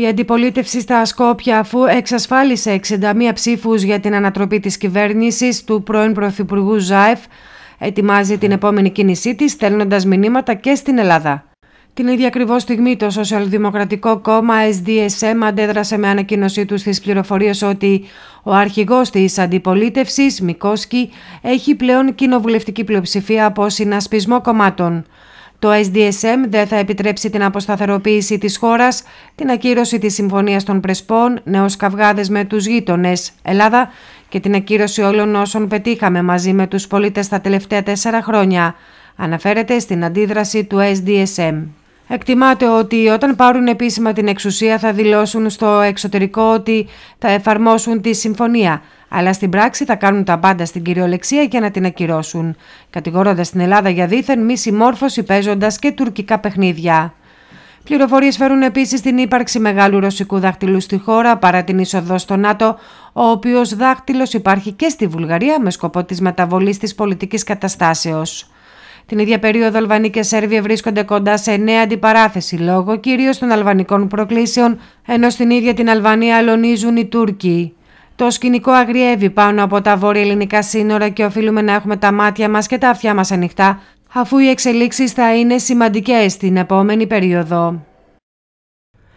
Η αντιπολίτευση στα Ασκόπια, αφού εξασφάλισε 61 ψήφους για την ανατροπή της κυβέρνησης του πρώην Πρωθυπουργού Ζάεφ, ετοιμάζει την επόμενη κίνησή της, στέλνοντας μηνύματα και στην Ελλάδα. Την ίδια ακριβώς στιγμή, το Σοσιαλδημοκρατικό Κόμμα SDSM αντέδρασε με ανακοίνωσή τους στις πληροφορίες ότι ο αρχηγός της αντιπολίτευσης, Μικόσκι, έχει πλέον κοινοβουλευτική πλειοψηφία από συνασπισμό κομμάτων. Το SDSM δεν θα επιτρέψει την αποσταθεροποίηση της χώρας, την ακύρωση της Συμφωνίας των Πρεσπών, νέους καυγάδες με τους γείτονες Ελλάδα και την ακύρωση όλων όσων πετύχαμε μαζί με τους πολίτες τα τελευταία τέσσερα χρόνια. Αναφέρεται στην αντίδραση του SDSM. Εκτιμάται ότι όταν πάρουν επίσημα την εξουσία θα δηλώσουν στο εξωτερικό ότι θα εφαρμόσουν τη συμφωνία, αλλά στην πράξη θα κάνουν τα πάντα στην κυριολεξία για να την ακυρώσουν, κατηγορώντας την Ελλάδα για δίθεν μη συμμόρφωση παίζοντας και τουρκικά παιχνίδια. Πληροφορίες φέρουν επίσης την ύπαρξη μεγάλου ρωσικού δάχτυλου στη χώρα παρά την είσοδο στο ΝΑΤΟ, ο οποίος δάχτυλος υπάρχει και στη Βουλγαρία με σκοπό της μεταβολής της πολιτικής καταστάσεως. Την ίδια περίοδο, Αλβανοί και Σέρβοι βρίσκονται κοντά σε νέα αντιπαράθεση λόγω κυρίως των αλβανικών προκλήσεων, ενώ στην ίδια την Αλβανία αλωνίζουν οι Τούρκοι. Το σκηνικό αγριεύει πάνω από τα βόρεια ελληνικά σύνορα και οφείλουμε να έχουμε τα μάτια μας και τα αυτιά μας ανοιχτά, αφού οι εξελίξεις θα είναι σημαντικές στην επόμενη περίοδο.